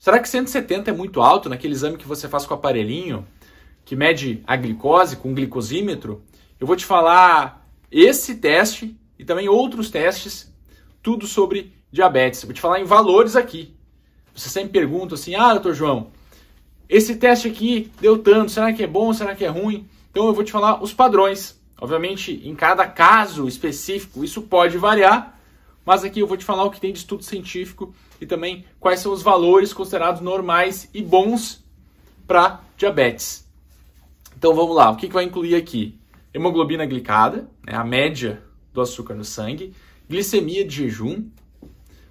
Será que 170 é muito alto naquele exame que você faz com o aparelhinho, que mede a glicose com um glicosímetro? Eu vou te falar esse teste e também outros testes, tudo sobre diabetes. Eu vou te falar em valores aqui. Você sempre pergunta assim: ah, doutor João, esse teste aqui deu tanto, será que é bom, será que é ruim? Então eu vou te falar os padrões. Obviamente, em cada caso específico, isso pode variar, mas aqui eu vou te falar o que tem de estudo científico e também quais são os valores considerados normais e bons para diabetes. Então vamos lá, o que, que vai incluir aqui? Hemoglobina glicada, né, a média do açúcar no sangue, glicemia de jejum,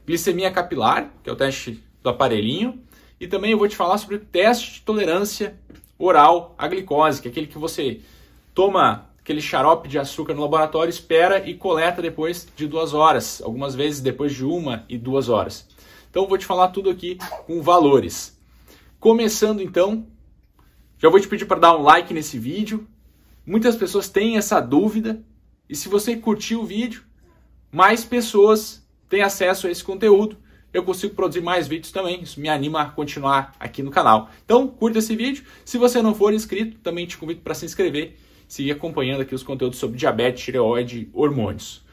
glicemia capilar, que é o teste do aparelhinho, e também eu vou te falar sobre o teste de tolerância oral à glicose, que é aquele que você toma aquele xarope de açúcar no laboratório, espera e coleta depois de duas horas, algumas vezes depois de uma e duas horas. Então vou te falar tudo aqui com valores. Começando então, já vou te pedir para dar um like nesse vídeo. Muitas pessoas têm essa dúvida e se você curtiu o vídeo, mais pessoas têm acesso a esse conteúdo. Eu consigo produzir mais vídeos também, isso me anima a continuar aqui no canal. Então, curta esse vídeo. Se você não for inscrito, também te convido para se inscrever seguir acompanhando aqui os conteúdos sobre diabetes, tireoide, hormônios.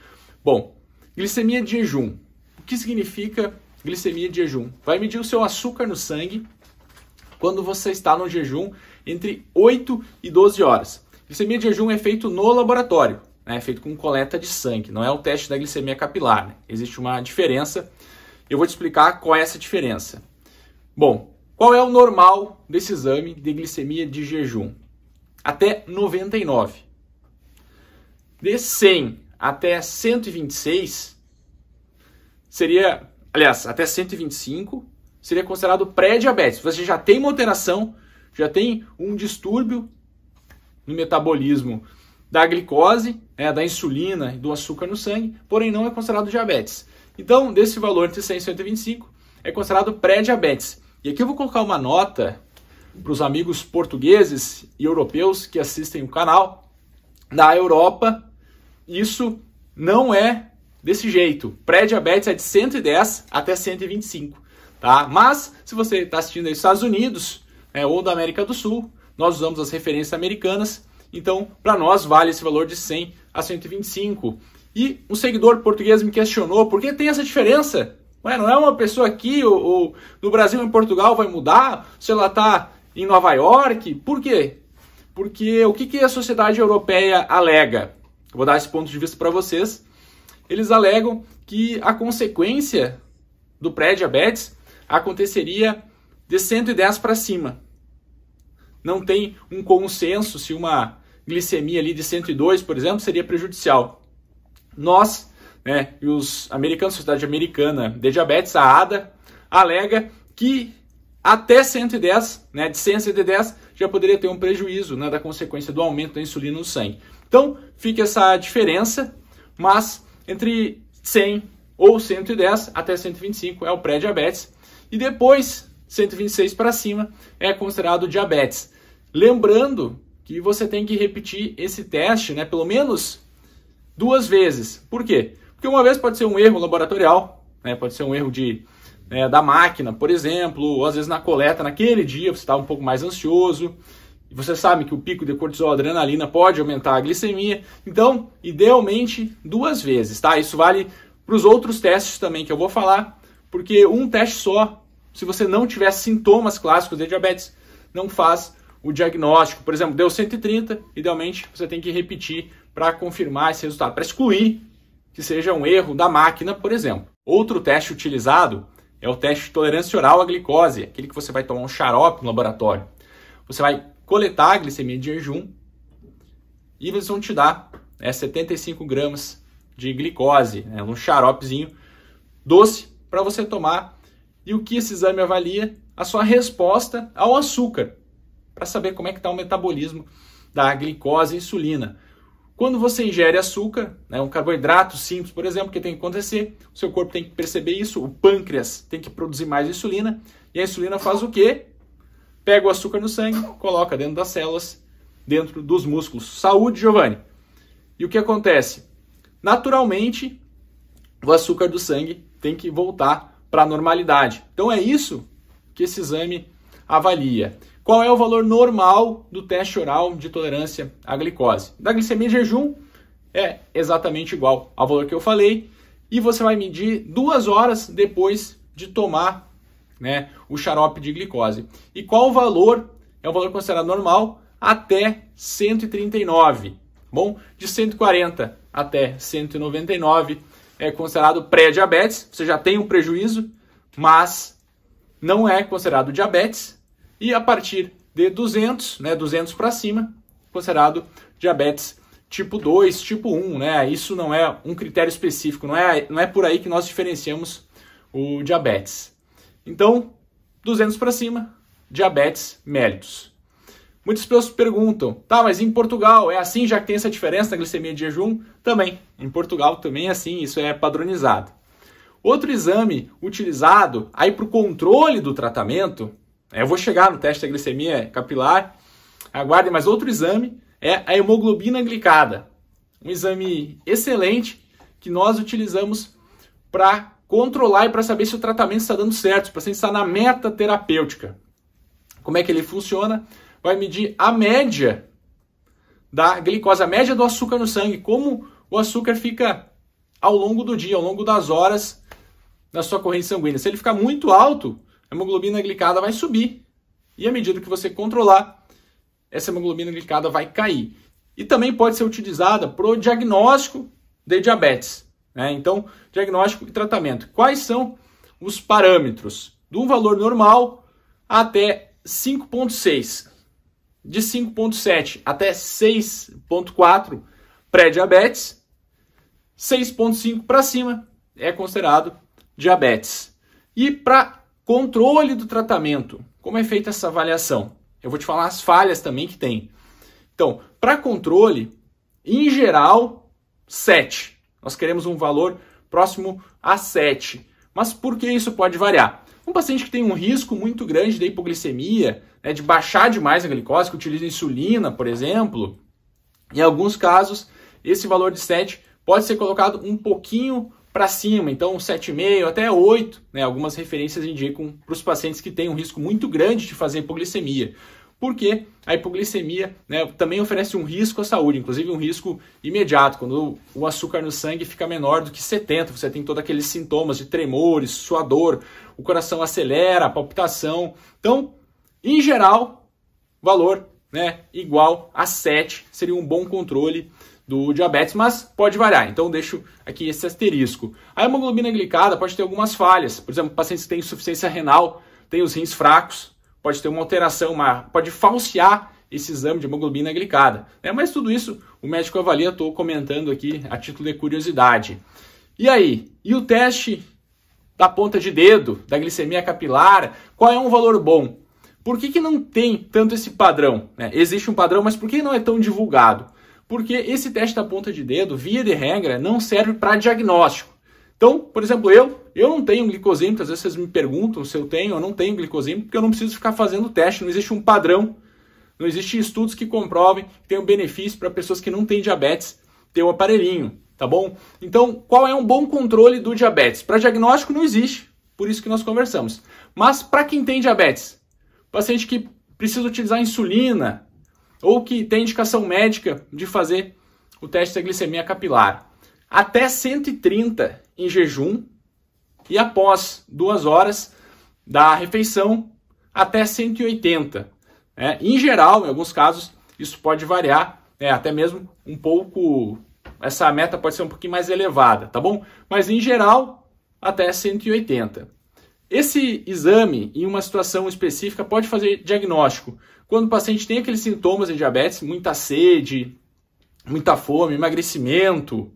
Bom, glicemia de jejum. O que significa glicemia de jejum? Vai medir o seu açúcar no sangue quando você está no jejum entre 8 e 12 horas. Glicemia de jejum é feito no laboratório, né? é feito com coleta de sangue, não é o teste da glicemia capilar. Né? Existe uma diferença. Eu vou te explicar qual é essa diferença. Bom, qual é o normal desse exame de glicemia de jejum? até 99. De 100 até 126 seria, aliás, até 125 seria considerado pré-diabetes. Você já tem uma alteração, já tem um distúrbio no metabolismo da glicose, né, da insulina e do açúcar no sangue, porém não é considerado diabetes. Então, desse valor entre 100 e 125 é considerado pré-diabetes. E aqui eu vou colocar uma nota para os amigos portugueses e europeus que assistem o canal. Na Europa, isso não é desse jeito. Pré-diabetes é de 110 até 125, tá? Mas se você está assistindo aí dos Estados Unidos né, ou da América do Sul, nós usamos as referências americanas. Então, para nós vale esse valor de 100 a 125. E um seguidor português me questionou por que tem essa diferença? Ué, não é uma pessoa aqui ou, ou no Brasil ou em Portugal vai mudar se ela está em Nova York. Por quê? Porque o que, que a sociedade europeia alega? vou dar esse ponto de vista para vocês. Eles alegam que a consequência do pré-diabetes aconteceria de 110 para cima. Não tem um consenso se uma glicemia ali de 102, por exemplo, seria prejudicial. Nós, né, e os americanos, Sociedade Americana de Diabetes, a ADA, alega que até 110, né, de 100 a 110, já poderia ter um prejuízo né, da consequência do aumento da insulina no sangue. Então, fica essa diferença, mas entre 100 ou 110 até 125 é o pré-diabetes, e depois 126 para cima é considerado diabetes. Lembrando que você tem que repetir esse teste, né, pelo menos duas vezes. Por quê? Porque uma vez pode ser um erro laboratorial, né, pode ser um erro de é, da máquina, por exemplo, ou às vezes na coleta, naquele dia você estava tá um pouco mais ansioso. Você sabe que o pico de cortisol adrenalina pode aumentar a glicemia. Então, idealmente, duas vezes, tá? Isso vale para os outros testes também que eu vou falar, porque um teste só, se você não tiver sintomas clássicos de diabetes, não faz o diagnóstico. Por exemplo, deu 130, idealmente você tem que repetir para confirmar esse resultado, para excluir que seja um erro da máquina, por exemplo. Outro teste utilizado é o teste de tolerância oral à glicose, aquele que você vai tomar um xarope no laboratório. Você vai coletar a glicemia de jejum e eles vão te dar né, 75 gramas de glicose, né, um xaropezinho doce para você tomar. E o que esse exame avalia? A sua resposta ao açúcar, para saber como é que está o metabolismo da glicose e insulina. Quando você ingere açúcar, né, um carboidrato simples, por exemplo, o que tem que acontecer? O seu corpo tem que perceber isso, o pâncreas tem que produzir mais insulina, e a insulina faz o quê? Pega o açúcar no sangue, coloca dentro das células, dentro dos músculos. Saúde, Giovanni! E o que acontece? Naturalmente, o açúcar do sangue tem que voltar para a normalidade. Então é isso que esse exame avalia. Qual é o valor normal do teste oral de tolerância à glicose? Da glicemia em jejum é exatamente igual ao valor que eu falei e você vai medir duas horas depois de tomar né, o xarope de glicose. E qual o valor? É o valor considerado normal até 139. Bom, de 140 até 199 é considerado pré-diabetes, você já tem um prejuízo, mas não é considerado diabetes, e a partir de 200, né, 200 para cima, considerado diabetes tipo 2, tipo 1, né? Isso não é um critério específico, não é, não é por aí que nós diferenciamos o diabetes. Então, 200 para cima, diabetes mellitus. Muitas pessoas perguntam, tá, mas em Portugal é assim, já que tem essa diferença na glicemia de jejum? Também, em Portugal também é assim, isso é padronizado. Outro exame utilizado aí para o controle do tratamento é, eu vou chegar no teste da glicemia capilar, aguardem, mas outro exame é a hemoglobina glicada. Um exame excelente que nós utilizamos para controlar e para saber se o tratamento está dando certo, para o paciente está na meta terapêutica. Como é que ele funciona? Vai medir a média da glicose, a média do açúcar no sangue, como o açúcar fica ao longo do dia, ao longo das horas na sua corrente sanguínea. Se ele ficar muito alto, a hemoglobina glicada vai subir. E à medida que você controlar, essa hemoglobina glicada vai cair. E também pode ser utilizada para o diagnóstico de diabetes. Né? Então, diagnóstico e tratamento. Quais são os parâmetros? do valor normal até 5,6. De 5,7 até 6,4 pré-diabetes. 6,5 para cima é considerado diabetes. E para Controle do tratamento. Como é feita essa avaliação? Eu vou te falar as falhas também que tem. Então, para controle, em geral, 7. Nós queremos um valor próximo a 7. Mas por que isso pode variar? Um paciente que tem um risco muito grande de hipoglicemia, né, de baixar demais a glicose, que utiliza insulina, por exemplo, em alguns casos, esse valor de 7 pode ser colocado um pouquinho para cima, então 7,5 até 8, né? Algumas referências indicam para os pacientes que têm um risco muito grande de fazer hipoglicemia. Porque a hipoglicemia né, também oferece um risco à saúde, inclusive um risco imediato, quando o açúcar no sangue fica menor do que 70, você tem todos aqueles sintomas de tremores, suador, o coração acelera, palpitação. Então, em geral, valor né, igual a 7 seria um bom controle do diabetes, mas pode variar. Então deixo aqui esse asterisco. A hemoglobina glicada pode ter algumas falhas. Por exemplo, pacientes que têm insuficiência renal, têm os rins fracos, pode ter uma alteração, uma, pode falsear esse exame de hemoglobina glicada. Né? Mas tudo isso o médico avalia, estou comentando aqui a título de curiosidade. E aí? E o teste da ponta de dedo, da glicemia capilar, qual é um valor bom? Por que, que não tem tanto esse padrão? Né? Existe um padrão, mas por que não é tão divulgado? Porque esse teste da ponta de dedo, via de regra, não serve para diagnóstico. Então, por exemplo, eu, eu não tenho glicosímetro, às vezes vocês me perguntam se eu tenho ou não tenho glicosímetro, porque eu não preciso ficar fazendo teste, não existe um padrão, não existem estudos que comprovem que tem um benefício para pessoas que não têm diabetes ter o um aparelhinho, tá bom? Então, qual é um bom controle do diabetes? Para diagnóstico não existe, por isso que nós conversamos. Mas para quem tem diabetes, paciente que precisa utilizar insulina, ou que tem indicação médica de fazer o teste da glicemia capilar. Até 130 em jejum e após duas horas da refeição até 180. Né? Em geral, em alguns casos, isso pode variar, né? até mesmo um pouco. Essa meta pode ser um pouquinho mais elevada, tá bom? Mas em geral, até 180. Esse exame, em uma situação específica, pode fazer diagnóstico quando o paciente tem aqueles sintomas de diabetes, muita sede, muita fome, emagrecimento,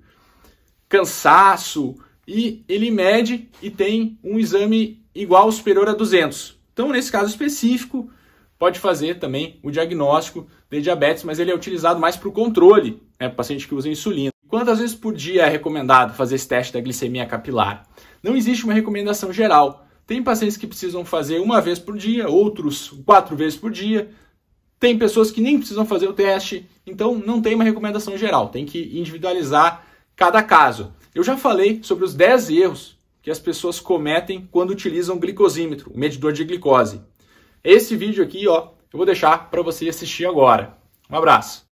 cansaço, e ele mede e tem um exame igual ou superior a 200. Então, nesse caso específico, pode fazer também o diagnóstico de diabetes, mas ele é utilizado mais para o controle, né, para paciente que usa insulina. Quantas vezes por dia é recomendado fazer esse teste da glicemia capilar? Não existe uma recomendação geral. Tem pacientes que precisam fazer uma vez por dia, outros quatro vezes por dia. Tem pessoas que nem precisam fazer o teste. Então, não tem uma recomendação geral. Tem que individualizar cada caso. Eu já falei sobre os 10 erros que as pessoas cometem quando utilizam glicosímetro, o medidor de glicose. Esse vídeo aqui, ó, eu vou deixar para você assistir agora. Um abraço.